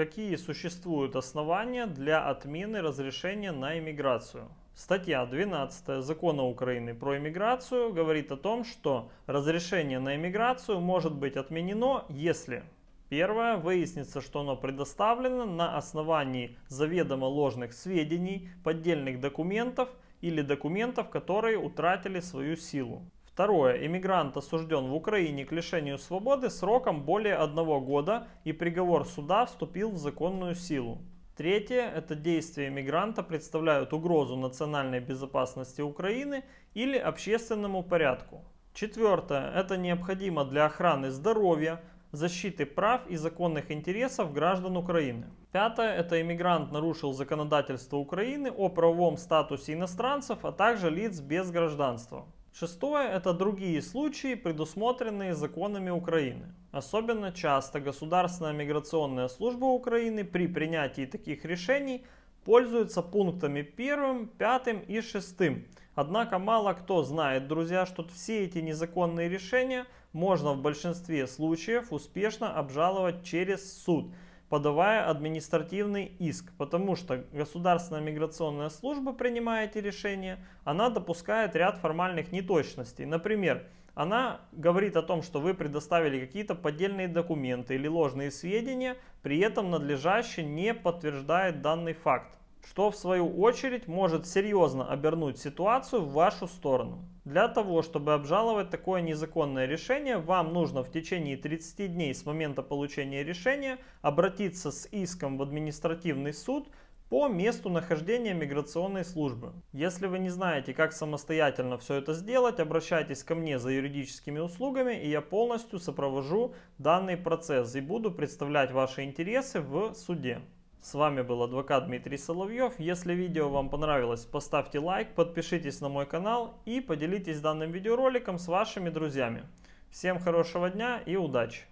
Какие существуют основания для отмены разрешения на иммиграцию? Статья 12 Закона Украины про иммиграцию говорит о том, что разрешение на иммиграцию может быть отменено, если Первое. Выяснится, что оно предоставлено на основании заведомо ложных сведений, поддельных документов или документов, которые утратили свою силу. Второе. Иммигрант осужден в Украине к лишению свободы сроком более одного года и приговор суда вступил в законную силу. Третье – это действия мигранта представляют угрозу национальной безопасности Украины или общественному порядку. Четвертое – это необходимо для охраны здоровья, защиты прав и законных интересов граждан Украины. Пятое – это иммигрант нарушил законодательство Украины о правовом статусе иностранцев, а также лиц без гражданства. Шестое – это другие случаи, предусмотренные законами Украины. Особенно часто Государственная миграционная служба Украины при принятии таких решений пользуется пунктами первым, пятым и шестым. Однако мало кто знает, друзья, что все эти незаконные решения можно в большинстве случаев успешно обжаловать через суд – подавая административный иск, потому что Государственная миграционная служба, принимает эти решения, она допускает ряд формальных неточностей. Например, она говорит о том, что вы предоставили какие-то поддельные документы или ложные сведения, при этом надлежаще не подтверждает данный факт что в свою очередь может серьезно обернуть ситуацию в вашу сторону. Для того, чтобы обжаловать такое незаконное решение, вам нужно в течение 30 дней с момента получения решения обратиться с иском в административный суд по месту нахождения миграционной службы. Если вы не знаете, как самостоятельно все это сделать, обращайтесь ко мне за юридическими услугами, и я полностью сопровожу данный процесс и буду представлять ваши интересы в суде. С вами был адвокат Дмитрий Соловьев. Если видео вам понравилось, поставьте лайк, подпишитесь на мой канал и поделитесь данным видеороликом с вашими друзьями. Всем хорошего дня и удачи!